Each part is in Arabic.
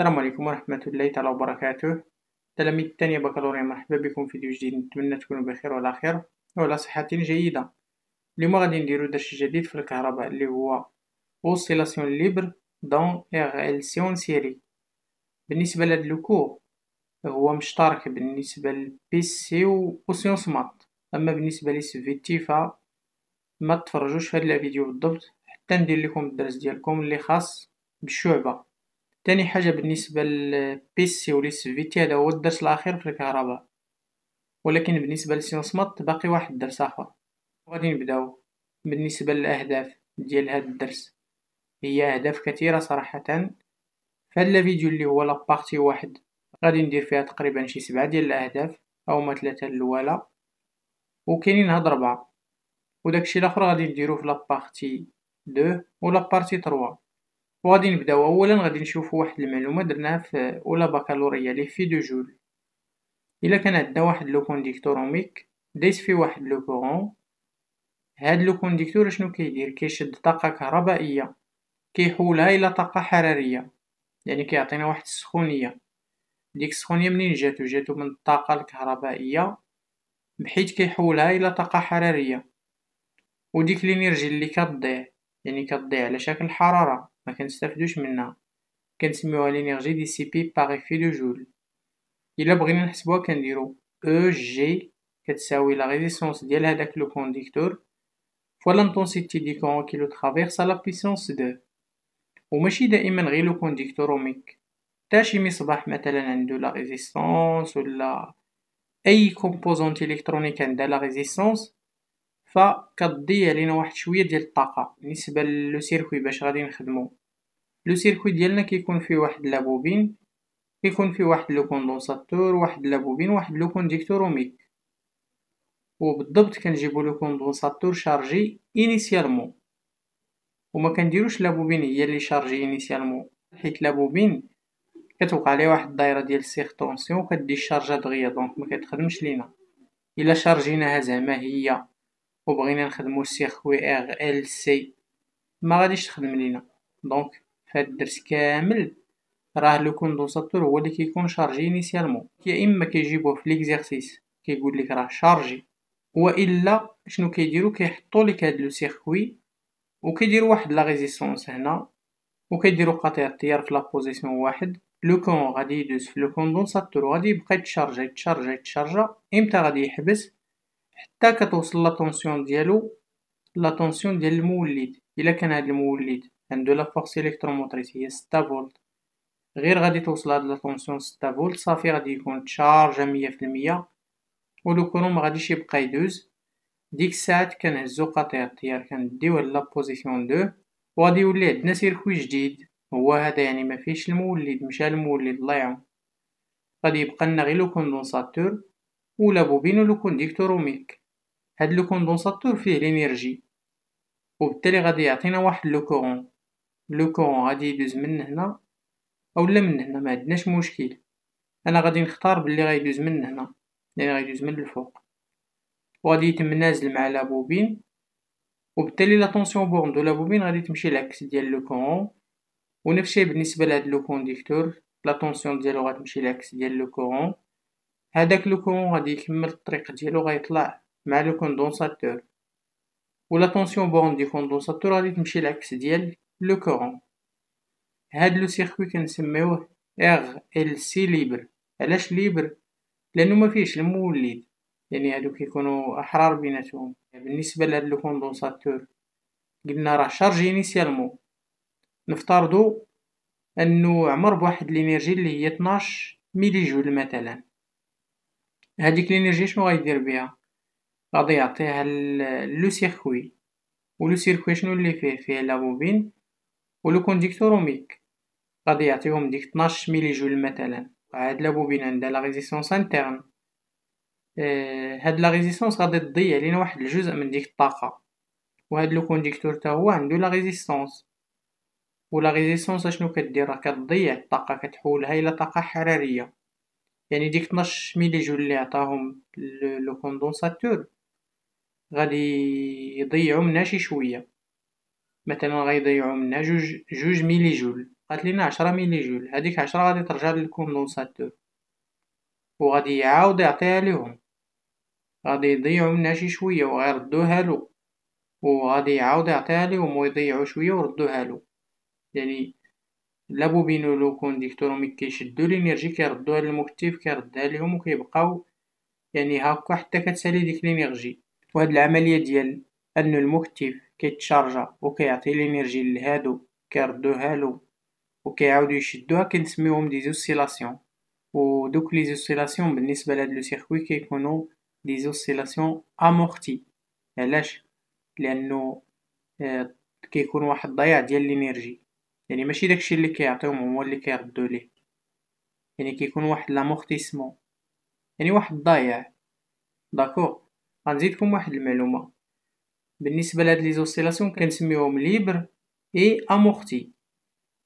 السلام عليكم ورحمة الله تعالى وبركاته تلاميذ الثانية بكالوريا مرحبا بكم في فيديو جديد نتمنى تكونوا بخير وعلى خير وعلى صحة جيدة اليوم غادي نديرو درس جديد في الكهرباء اللي هو اوسيلاسيون ليبر دون ار سيري بالنسبة لهاد الكور هو مشترك بالنسبة للبي سي و مات اما بالنسبة لي سفيتي ف ما تفرجوش هاد الفيديو بالضبط حتى ندير لكم الدرس ديالكم اللي خاص بالشعبة تاني حاجة بالنسبة للبيسي وليس فيتي هذا هو الدرس الأخير في الكهرباء ولكن بالنسبة لسيونس مات باقي واحد الدرس آخر غادي نبداو بالنسبة للأهداف ديال هذا الدرس هي أهداف كثيرة صراحة فهاد الفيديو اللي هو لابارتي واحد غادي ندير فيها تقريبا شي سبعة ديال الأهداف أو ما ثلاثة الأولى وكاينين هاد ربعة وداكشي الآخر غادي نديرو في لابارتي دو ولا بارتي تروا وغادي نبداو اولا غادي نشوفو واحد المعلومه درناها في اولى بكالوريا لي في دو جول الا كان عندنا واحد لو كونديكتوروميك دايس فيه واحد لو كورون هاد لو كونديكتور شنو كيدير كيشد طاقه كهربائيه كيحولها الى طاقه حراريه يعني كيعطينا واحد السخونيه ديك السخونيه منين جاتو جاتو من الطاقه الكهربائيه بحيث كيحولها الى طاقه حراريه وديك لينيرجي اللي كتضيع يعني كتضيع على شكل حراره on une surface du chemin l'énergie dissipée par effet de Joule, il obtient un équivalent d'ohms. EJ est ce que la résistance dépend e de le conducteur, voilant ton du corps qui le traverse à la puissance de au marché de émaner le conducteur au mic. Tachymètre métallane de la résistance, la composante électronique de la résistance. فكتضيع لينا واحد شويه ديال الطاقه بالنسبه لو سيركوي باش غادي نخدمو لو سيركوي ديالنا كيكون فيه واحد لابوبين كيكون فيه واحد لو كوندونساتور واحد لابوبين واحد لو كونديكتوروميك وبالضبط كنجيبو لو كوندونساتور شارجي انيسيالمون وما كنديروش لابوبين هي اللي شارجي انيسيالمون حيت لابوبين كتوقع ليها واحد الدائره ديال السيغ طونسيون كدي الشارجه دغيا دونك ما كتخدمش لينا الا شارجيناها زعما هي وبغينا نخدمو سيركوي ار ال سي ما غاديش تخدم لينا دونك فهاد الدرس كامل راه لو كوندونساتور هو اللي كيكون شارجي انيسيالمون يا اما كيجيبوه في ليكزيرسيس كيقول لك راه شارجي والا شنو كيديروا كيحطوا لك هاد لو سيركوي وكيديروا واحد لا ريزيستونس هنا وكيديروا قطيع التيار في لا بوزيسيون واحد لو كون غادي يدوز في لو كوندونساتور وغادي يبقى يتشارجي يتشارجي يتشارجا امتى غادي يحبس حتى كتوصل لاطونسيون ديالو لاطونسيون ديال المولد الا كان هاد المولد عنده لا فورس الكتروموتريس هي 6 فولت غير غادي توصل هاد لاطونسيون 6 فولت صافي غادي يكون تشارجا 100% كرون ما غاديش يبقى يدوز ديك الساعات كنهزو قطيع التيار كنديوه لا بوزيسيون 2 وغادي يولي عندنا سيركوي جديد هو هذا يعني ما فيش المولد مشى المولد الله يعاون غادي يبقى لنا غير لو كوندونساتور ولا بوبين bobine ou كونديكتور وميك هاد لو كوندونساتور فيه لينيرجي وبالتالي غادي يعطينا واحد لو كورون لو كورون غادي يدوز من هنا اولا من هنا ما عندناش مشكل انا غادي نختار باللي غيدوز من هنا يعني غيدوز من الفوق وغادي يتم نازل مع لابوبين وبالتالي لا طونسيون بورن دو لابوبين غادي تمشي العكس ديال لو كورون ونفس الشيء بالنسبه لهاد لو كونديكتور لا طونسيون ديالو غتمشي العكس ديال لو كورون هذاك كورون غادي يكمل الطريق ديالو غيطلع مع لو كوندونساتور ولا طونسيون بون دي كوندونساتور غادي تمشي العكس ديال لو كورون هاد لو سيركوي كنسميوه ار ال سي ليبر علاش ليبر لانه ما فيهش المولد يعني هادو كيكونوا احرار بيناتهم بالنسبه لهاد لو كوندونساتور قلنا راه شارج انيسيالمون نفترضوا انه عمر بواحد الانرجي اللي هي 12 ميلي جول مثلا هاديك لينيرجي شنو غيدير بها غادي يعطيها لو سيركوي ولو سيركوي شنو اللي فيه فيه لا بوبين ولو كونديكتوروميك غادي يعطيهم ديك 12 ميلي جول مثلا هاد لا بوبين عندها لا ريزيستونس انترن آه، هاد لا ريزيستونس غادي تضيع لينا واحد الجزء من ديك الطاقه وهاد لو كونديكتور حتى هو عنده لا ريزيستونس ولا ريزيستونس شنو كدير راه كتضيع الطاقه كتحولها الى طاقه حراريه يعني ديك 12 ميلي جول اللي عطاهم لو كوندونساتور غادي يضيعوا منها شي شويه مثلا غيضيعوا منها جوج جوج ميلي جول قالت لينا 10 ميلي جول هذيك 10 غادي ترجع للكوندونساتور وغادي يعاود يعطيها ليهم غادي يضيعوا منها شي شويه وغيردوها له وغادي يعاود يعطيها ليهم ويضيعوا شويه وردوها له يعني لابوبينولو كونديكتور ملي كيشدو لينيرجي كيردوها للمكتف كيردها ليهم وكيبقاو يعني هاكا حتى كتسالي ديك لينيرجي وهاد العمليه ديال ان المكتف كيتشارجا وكيعطي لينيرجي لهادو كيردوها له وكيعاودو يشدوها كنسميوهم دي زوسيلاسيون ودوك لي زوسيلاسيون بالنسبه لهاد لو سيركوي كيكونو دي زوسيلاسيون امورتي علاش لأنو آه، كيكون واحد الضياع ديال لينيرجي يعني ماشي داكشي اللي كيعطيهم هو اللي كيردو ليه يعني كيكون واحد لامورتيسمون يعني واحد الضياع داكور غنزيدكم واحد المعلومه بالنسبه لهاد لي زوسيلاسيون كنسميوهم ليبر اي امورتي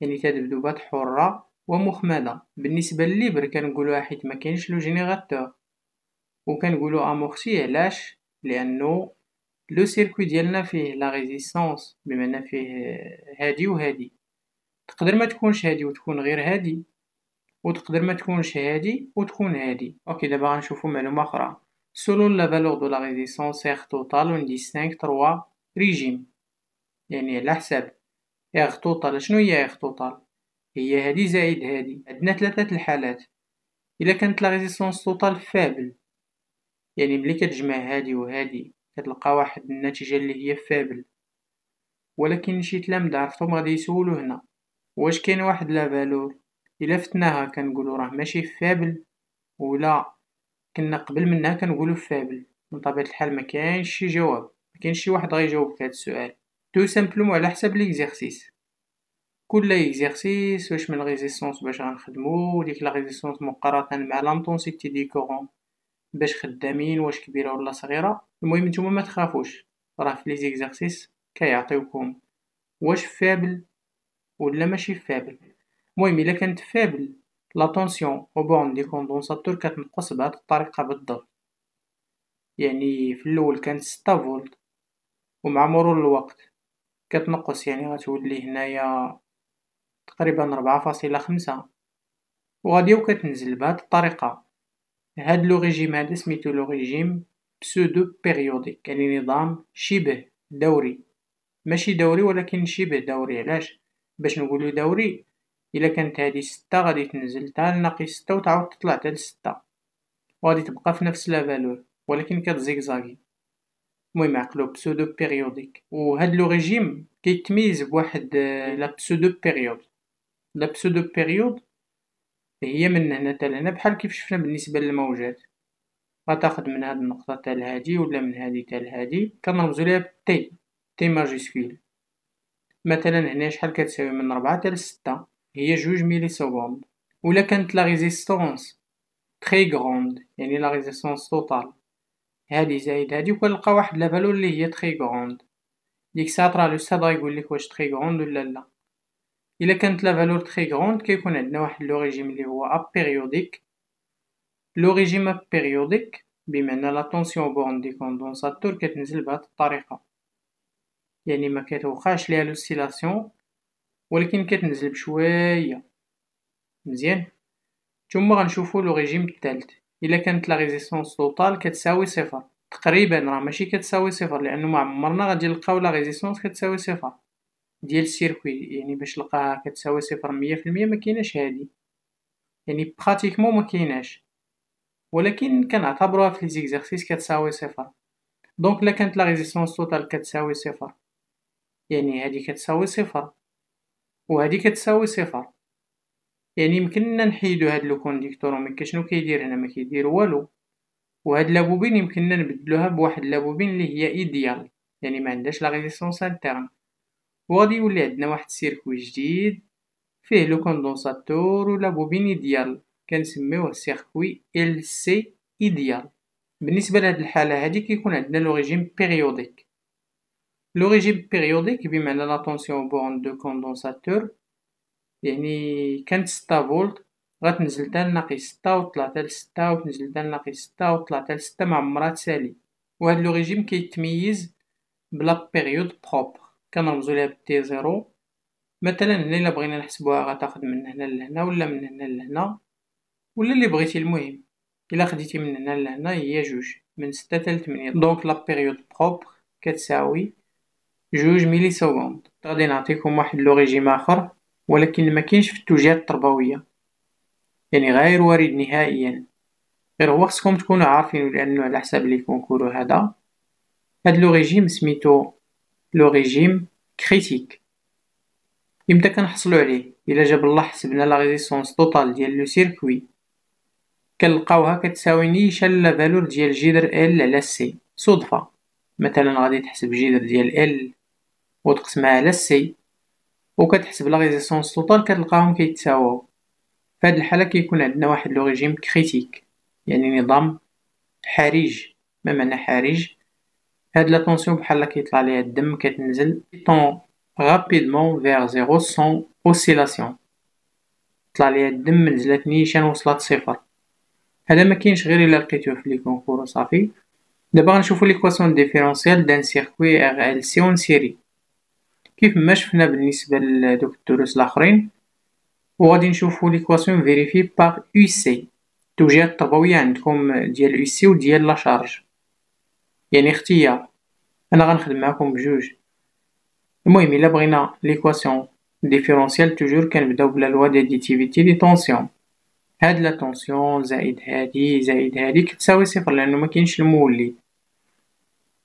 يعني تذبذبات حره ومخمده بالنسبه لليبر كنقولوها حيت ما كاينش لو جينيراتور وكنقولو امورتي علاش لانه لو سيركوي ديالنا فيه لا ريزيستانس بمعنى فيه هادي وهادي تقدر ما تكونش هادي وتكون غير هادي وتقدر ما تكونش هادي وتكون هادي اوكي دابا غنشوفو معلومه اخرى سولون لا فالور دو لا résistance R توتال اون ديستينك 3 ريجيم يعني على حساب ار توتال شنو هي ار توتال هي هادي زائد هادي عندنا ثلاثه الحالات الا كانت لا ريزيستونس توتال فابل يعني ملي كتجمع هادي وهادي كتلقى واحد النتيجه اللي هي فابل ولكن شي تلامذة عرفتهم غادي يسولو هنا واش كاين واحد لا فالور الا فتناها كنقولوا راه ماشي فابل ولا كنا قبل منها كنقولوا فابل من طبيعه الحال ما كاينش شي جواب ما كاينش شي واحد غيجاوبك هذا السؤال تو سامبلومون على حساب ليكزيرسيس كل اكزيرسيس واش من ريزيستونس باش غنخدمو ديك لا ريزيستونس مقارنه مع لانتونسيتي دي كورون باش خدامين واش كبيره ولا صغيره المهم نتوما ما تخافوش راه في لي زيكزارسيس كيعطيوكم واش فابل ولا ماشي فابل المهم الا كانت فابل لا طونسيون او بون دي كوندونساتور كتنقص بهاد الطريقه بالضبط يعني في الاول كانت 6 فولت ومع مرور الوقت كتنقص يعني غتولي هنايا تقريبا 4.5 وغادي وكتنزل بهاد الطريقه هاد لو ريجيم هذا سميتو لو ريجيم بسودو بيريوديك يعني نظام شبه دوري ماشي دوري ولكن شبه دوري علاش باش نقولو دوري الا كانت هادي ستة غادي تنزل تاع لناقص ستة وتعاود تطلع تاع ستة وغادي تبقى في نفس لا فالور ولكن كتزيكزاكي المهم عقلو بسودو بيريوديك وهاد لو ريجيم كيتميز بواحد آه، لا بسودو بيريود لا بسودو بيريود هي من هنا تال هنا بحال كيف شفنا بالنسبه للموجات غتاخد من هاد النقطه تال هادي ولا من هادي تال هادي كنرمزو ليها تي تي ماجيسكول مثلا هنا شحال كتساوي من ربعة حتى 6 هي جوج ميلي سكوند ولا كانت لا ريزيستونس تري غروند يعني لا ريزيستونس توتال هادي زائد هادي كنلقى واحد لا فالور اللي هي تري غروند ديك الساعة لو الأستاذ يقول لك واش تري غروند ولا لا إلا كانت لا فالور تري غروند كيكون عندنا واحد لو ريجيم اللي هو أبيريوديك لو ريجيم أبيريوديك بمعنى لا تونسيون بورن دي كوندونساتور كتنزل بهاد الطريقة يعني ما كتوقعش ليها لوسيلاسيون ولكن كتنزل بشويه مزيان ثم غنشوفو لو ريجيم الثالث الا كانت لا ريزيستونس توتال كتساوي صفر تقريبا راه ماشي كتساوي صفر لانه ما عمرنا غادي نلقاو لا ريزيستونس كتساوي صفر ديال السيركوي يعني باش نلقاها كتساوي صفر مية في المية ما كايناش هادي يعني براتيكمون ما كايناش ولكن كنعتبروها في لي زيكزارسيس كتساوي صفر دونك الا كانت لا ريزيستونس توتال كتساوي صفر يعني هذه كتساوي صفر وهادي كتساوي صفر يعني يمكننا نحيدو هاد لو كونديكتور ومكا شنو كيدير هنا ما كيدير والو وهاد لابوبين يمكننا نبدلوها بواحد لابوبين اللي هي ايديال يعني ما عندهاش لا ريزيستونس انترن وغادي يولي عندنا واحد السيركوي جديد فيه لو كوندونساتور ولابوبين ايديال كنسميوه سيركوي ال سي ايديال بالنسبه لهاد الحاله هادي كيكون عندنا لو ريجيم بيريوديك لو ريجيم بيريوديك بمعنى لا طونسيون بورن دو كوندونساتور يعني كانت 6 فولت غتنزل تال ناقص 6 وطلع تال 6 وتنزل حتى ناقص 6 وطلع تال 6 مع عمرها تسالي وهاد لو ريجيم كيتميز بلا بيريود بروبر كنرمزو ليها بتي زيرو مثلا هنا الا بغينا نحسبوها غتاخد من هنا لهنا ولا من هنا لهنا ولا اللي بغيتي المهم الا خديتي من هنا لهنا هي جوج من 6 حتى 8 دونك لا بيريود بروبر كتساوي جوج ميلي سكوند غادي نعطيكم واحد لوريجيم اخر ولكن ما كاينش في التوجيهات التربويه يعني غير وارد نهائيا غير هو خصكم تكونوا عارفين لانه على حساب لي كونكورو هذا هاد لوريجيم سميتو لوريجيم كريتيك امتى كنحصلوا عليه الا جاب الله حسبنا لا ريزيسونس طوطال ديال لو سيركوي كنلقاوها كتساوي نيشان لا فالور ديال جذر ال على سي صدفه مثلا غادي تحسب جذر ديال ال وتقسمها على سي وكتحسب لا ريزيستونس توتال كتلقاهم كيتساواو فهاد الحالة كيكون عندنا واحد لو ريجيم كريتيك يعني نظام حرج ما معنى حرج هاد لا طونسيون بحال كيطلع ليها الدم كتنزل طون رابيدمون فيغ زيرو سون اوسيلاسيون طلع ليها الدم نزلت نيشان وصلت صفر هذا ما كاينش غير الا لقيتو في لي كونكور صافي دابا غنشوفو ليكواسيون ديفيرونسيال دان سيركوي ار ال سي اون سيري كيف ما شفنا بالنسبه لدوك الدروس الاخرين وغادي نشوفوا ليكواسيون فيريفي باغ إي سي التوجيهات التربويه عندكم ديال إي سي وديال لا شارج يعني اختيار انا غنخدم معكم بجوج المهم الا بغينا ليكواسيون ديفيرونسيال توجور كنبداو بلا لوا ديتيفيتي دي طونسيون هاد لا طونسيون زائد هادي زائد هادي كتساوي صفر لانه ما كاينش المولد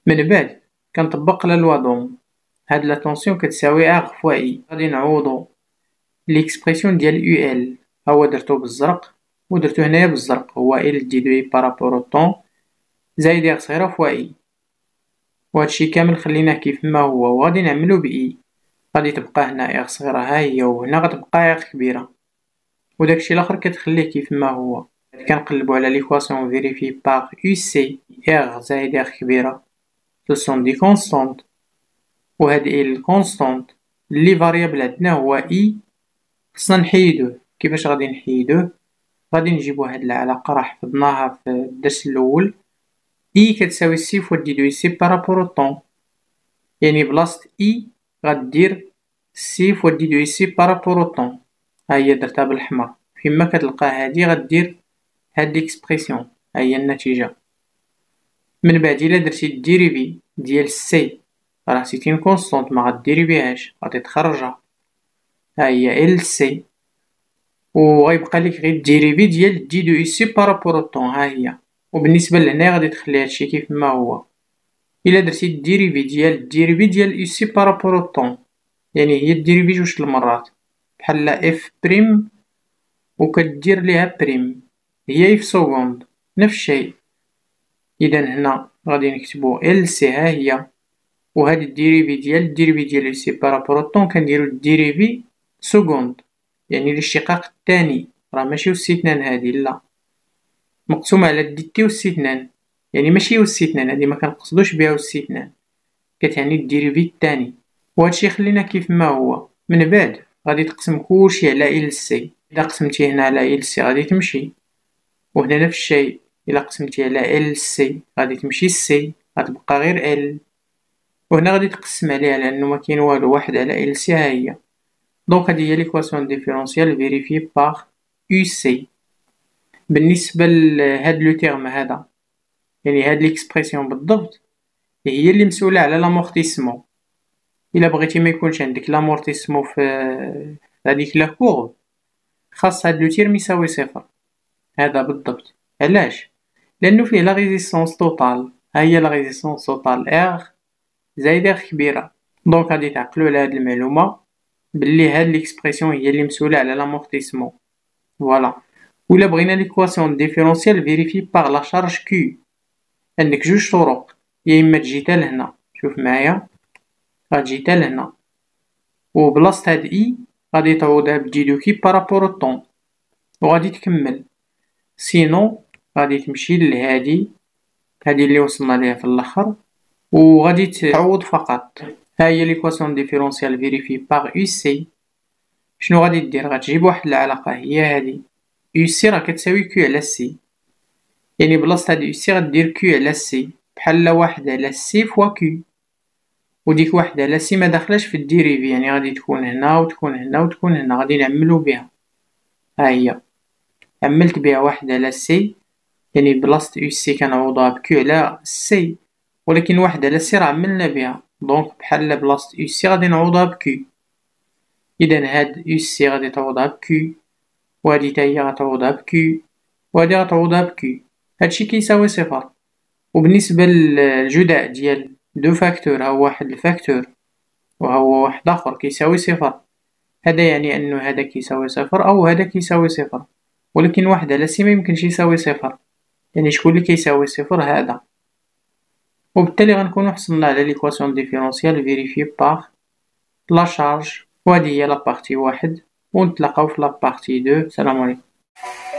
من بعد كنطبق لا لوا دوم هاد لا طونسيون كتساوي فوا اي غادي نعوضو ليكسبريسيون ديال يو ال ها هو درتو بالزرق ودرتو هنايا بالزرق هو ال ديدوي بارابور او طون زائد ا صغيره اي وهادشي كامل خليناه كيف ما هو وغادي نعملو ب اي غادي تبقى هنا ار صغيره ها هي وهنا غتبقى ار كبيره وداكشي الاخر كتخليه كيف ما هو كنقلبو على ليكواسيون فيريفي باغ يو سي ار زائد ار كبيره تو سون دي كونستانت وهذه إيه الكونستانت لي فاريابل عندنا هو اي خصنا نحيدوه كيفاش غادي نحيدوه غادي نجيبو هاد العلاقة راه حفظناها في الدرس الاول اي كتساوي سي فوا دو سي بارابور طون يعني بلاصة اي غدير سي فوا دو سي بارابور طون ها هي درتها بالحمر فيما كتلقى هادي غدير هاد ليكسبريسيون ها هي النتيجة من بعد الا درتي الديريفي ديال سي راه سيتيم كونستونت ما غديري بيهاش غادي تخرجها ها هي ال سي غيبقى لك غير الديريفي ديال دي دو اي سي بارابور طون ها هي وبالنسبه لهنا غادي تخلي هادشي كيف ما هو الا درتي الديريفي ديال الديريفي ديال اي سي بارابور طون يعني هي الديريفي جوج المرات بحال اف بريم وكدير ليها بريم هي اف سكوند نفس الشيء اذا هنا غادي نكتبو ال سي ها هي وهاد الديريفي ديال الديريفي ديال ال سي بارابور طون كنديرو الديريفي سكوند يعني الاشتقاق الثاني راه ماشي وسيتنان هادي لا مقسومه على دي تي وسيتنان يعني ماشي وسيتنان هادي ما كنقصدوش بها واستثنان كتعني الديريفي الثاني وهادشي خلينا كيف ما هو من بعد غادي تقسم كلشي على ال سي الا قسمتي هنا على ال سي غادي تمشي وهنا نفس الشيء الا قسمتي على ال سي غادي تمشي سي غتبقى غير ال وهنا غادي تقسم عليها لانه ما كاين والو واحد على ال سي ها هي دونك هادي هي ليكواسيون ديفيرونسيال فيريفي باغ يو سي بالنسبه لهاد لو تيرم هذا يعني هاد ليكسبريسيون بالضبط هي اللي مسؤوله على لامورتيسمون الا بغيتي ما يكونش عندك لامورتيسمون في هذيك لا كورب خاص هاد لو تيرم يساوي صفر هذا بالضبط علاش لانه فيه لا ريزيستونس توتال ها هي لا ريزيستونس توتال ار زايده كبيره دونك غادي تعقلوا على هاد المعلومه بلي هاد ليكسبريسيون هي اللي مسؤوله على لامورتيسمون فوالا ولا بغينا ليكواسيون ديفيرونسيال فيريفي باغ لا شارج كي عندك جوج طرق يا اما تجي حتى لهنا شوف معايا غتجي حتى لهنا وبلاصه هاد اي e، غادي تعوضها بدي دو كي بارابور الطون وغادي تكمل سينو غادي تمشي لهادي هادي اللي وصلنا ليها في الاخر وغادي تعوض فقط ها هي ليكواسيون ديفيرونسيال فيريفي باغ يو سي شنو غادي دير غتجيب واحد العلاقه هي هادي يو سي راه كتساوي كيو على سي يعني بلاصه هاد يو سي غدير كيو على سي بحال واحد على سي فوا كيو وديك واحد على سي ما داخلاش في الديريفي يعني غادي تكون هنا وتكون هنا وتكون هنا غادي نعملو بها ها هي عملت بها واحد على سي يعني بلاصه يو سي كنعوضها بكيو على سي ولكن واحدة لا سي راه عملنا بها دونك بحال بلاصة يو سي غادي نعوضها بكو اذا هاد يو سي غادي تعوضها بكو وهادي تاهي غتعوضها بكو وهادي غتعوضها بكو هادشي كيساوي صفر وبالنسبة للجداء ديال دو فاكتور هو واحد الفاكتور وهو واحد اخر كيساوي صفر هذا يعني انه هذا كيساوي صفر او هذا كيساوي صفر ولكن واحدة لا سي ما يمكنش يساوي صفر يعني شكون اللي كيساوي صفر هذا وبالتالي غنكونو حصلنا على ليكواسيون ديفيرونسيال فيريفي باغ لا شارج وهادي هي لابارتي واحد ونتلاقاو في لابارتي دو سلام عليكم